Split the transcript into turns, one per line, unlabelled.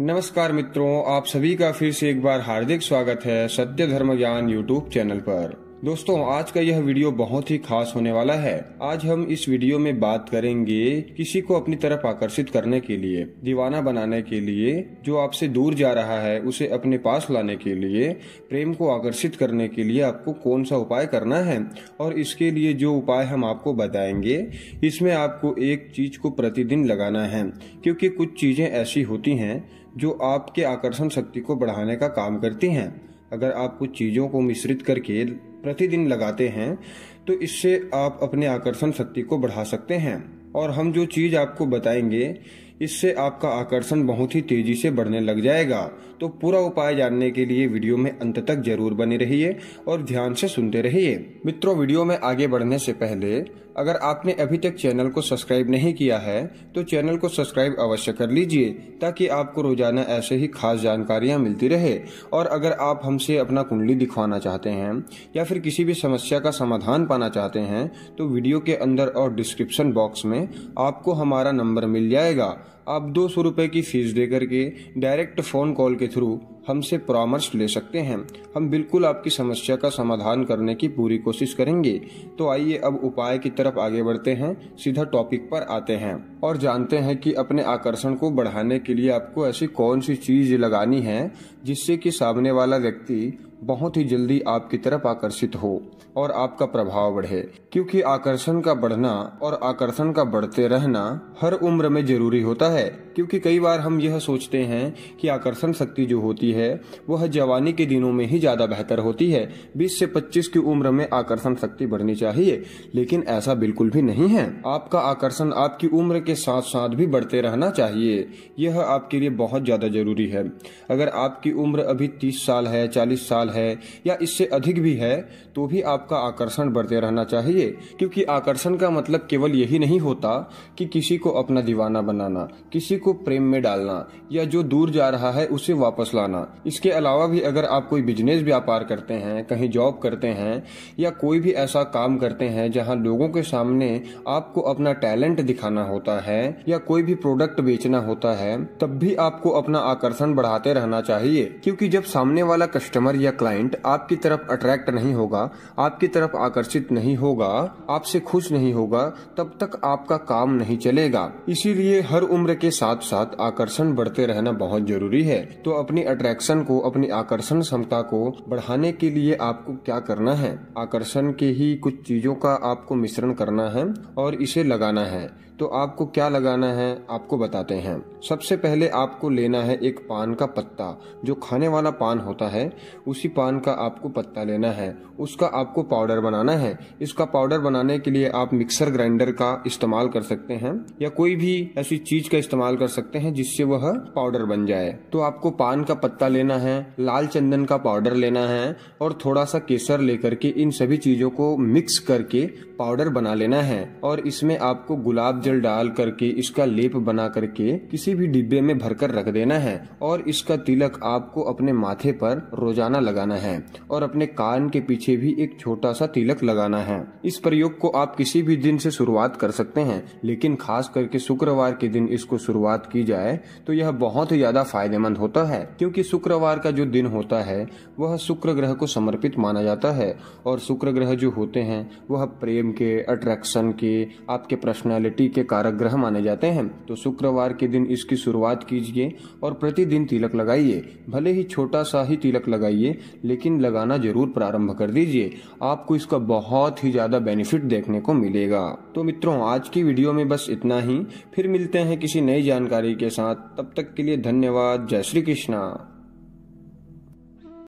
नमस्कार मित्रों आप सभी का फिर से एक बार हार्दिक स्वागत है सत्य धर्म ज्ञान यूट्यूब चैनल पर दोस्तों आज का यह वीडियो बहुत ही खास होने वाला है आज हम इस वीडियो में बात करेंगे किसी को अपनी तरफ आकर्षित करने के लिए दीवाना बनाने के लिए जो आपसे दूर जा रहा है उसे अपने पास लाने के लिए प्रेम को आकर्षित करने के लिए आपको कौन सा उपाय करना है और इसके लिए जो उपाय हम आपको बताएंगे इसमें आपको एक चीज को प्रतिदिन लगाना है क्योंकि कुछ चीजें ऐसी होती हैं जो आपके आकर्षण शक्ति को बढ़ाने का काम करती हैं अगर आप कुछ चीज़ों को मिश्रित करके प्रतिदिन लगाते हैं तो इससे आप अपने आकर्षण शक्ति को बढ़ा सकते हैं और हम जो चीज़ आपको बताएंगे इससे आपका आकर्षण बहुत ही तेजी से बढ़ने लग जाएगा तो पूरा उपाय जानने के लिए वीडियो में अंत तक जरूर बने रहिए और ध्यान से सुनते रहिए मित्रों वीडियो में आगे बढ़ने से पहले अगर आपने अभी तक चैनल को सब्सक्राइब नहीं किया है तो चैनल को सब्सक्राइब अवश्य कर लीजिए ताकि आपको रोजाना ऐसे ही खास जानकारियाँ मिलती रहे और अगर आप हमसे अपना कुंडली दिखवाना चाहते हैं या फिर किसी भी समस्या का समाधान पाना चाहते हैं तो वीडियो के अंदर और डिस्क्रिप्शन बॉक्स में आपको हमारा नंबर मिल जाएगा आप दो सौ रुपये की फीस दे करके डायरेक्ट फ़ोन कॉल के थ्रू हमसे परामर्श ले सकते हैं हम बिल्कुल आपकी समस्या का समाधान करने की पूरी कोशिश करेंगे तो आइए अब उपाय की तरफ आगे बढ़ते हैं सीधा टॉपिक पर आते हैं और जानते हैं कि अपने आकर्षण को बढ़ाने के लिए आपको ऐसी कौन सी चीज लगानी है जिससे कि सामने वाला व्यक्ति बहुत ही जल्दी आपकी तरफ आकर्षित हो और आपका प्रभाव बढ़े क्योंकि आकर्षण का बढ़ना और आकर्षण का बढ़ते रहना हर उम्र में जरूरी होता है क्योंकि कई बार हम यह सोचते हैं कि आकर्षण शक्ति जो होती है वह जवानी के दिनों में ही ज़्यादा बेहतर होती है 20 से 25 की उम्र में आकर्षण शक्ति बढ़नी चाहिए लेकिन ऐसा बिल्कुल भी नहीं है आपका आकर्षण आपकी उम्र के साथ साथ भी बढ़ते रहना चाहिए यह आपके लिए बहुत ज़्यादा जरूरी है अगर आपकी उम्र अभी तीस साल है चालीस साल साल है या इससे अधिक भी है तो भी आपका आकर्षण बढ़ते रहना चाहिए क्योंकि आकर्षण का मतलब केवल यही नहीं होता कि किसी को अपना दीवाना बनाना किसी को प्रेम में डालना या जो दूर जा रहा है उसे वापस लाना इसके अलावा भी अगर आप कोई बिजनेस व्यापार करते हैं कहीं जॉब करते हैं या कोई भी ऐसा काम करते हैं जहाँ लोगों के सामने आपको अपना टैलेंट दिखाना होता है या कोई भी प्रोडक्ट बेचना होता है तब भी आपको अपना आकर्षण बढ़ाते रहना चाहिए क्योंकि जब सामने वाला कस्टमर या क्लाइंट आपकी तरफ अट्रैक्ट नहीं होगा आपकी तरफ आकर्षित नहीं होगा आपसे खुश नहीं होगा तब तक आपका काम नहीं चलेगा इसीलिए हर उम्र के साथ साथ आकर्षण बढ़ते रहना बहुत जरूरी है तो अपनी अट्रैक्शन को अपनी आकर्षण क्षमता को बढ़ाने के लिए आपको क्या करना है आकर्षण के ही कुछ चीजों का आपको मिश्रण करना है और इसे लगाना है तो आपको क्या लगाना है आपको बताते हैं सबसे पहले आपको लेना है एक पान का पत्ता जो खाने वाला पान होता है उसी पान का आपको पत्ता लेना है उसका आपको पाउडर बनाना है इसका पाउडर बनाने के लिए आप मिक्सर ग्राइंडर का इस्तेमाल कर सकते हैं या कोई भी ऐसी चीज का इस्तेमाल कर सकते हैं जिससे वह पाउडर बन जाए तो आपको पान का पत्ता लेना है लाल चंदन का पाउडर लेना है और थोड़ा सा केसर लेकर के इन सभी चीजों को मिक्स करके पाउडर बना लेना है और इसमें आपको गुलाब जल डाल करके इसका लेप बना करके किसी भी डिब्बे में भरकर रख देना है और इसका तिलक आपको अपने माथे पर रोजाना लगाना है और अपने कान के पीछे भी एक छोटा सा तिलक लगाना है इस प्रयोग को आप किसी भी दिन से शुरुआत कर सकते हैं लेकिन खास करके शुक्रवार के दिन इसको शुरुआत की जाए तो यह बहुत ही ज्यादा फायदेमंद होता है क्योंकि शुक्रवार का जो दिन होता है वह शुक्र ग्रह को समर्पित माना जाता है और शुक्र ग्रह जो होते हैं वह प्रेम के अट्रैक्शन के आपके पर्सनैलिटी के कारक ग्रह माने जाते हैं तो शुक्रवार के दिन इसकी शुरुआत कीजिए और प्रतिदिन तिलक लगाइए भले ही छोटा सा ही तिलक लगाइए लेकिन लगाना जरूर प्रारंभ कर दीजिए आपको इसका बहुत ही ज्यादा बेनिफिट देखने को मिलेगा तो मित्रों आज की वीडियो में बस इतना ही फिर मिलते हैं किसी नई जानकारी के साथ तब तक के लिए धन्यवाद जय श्री कृष्णा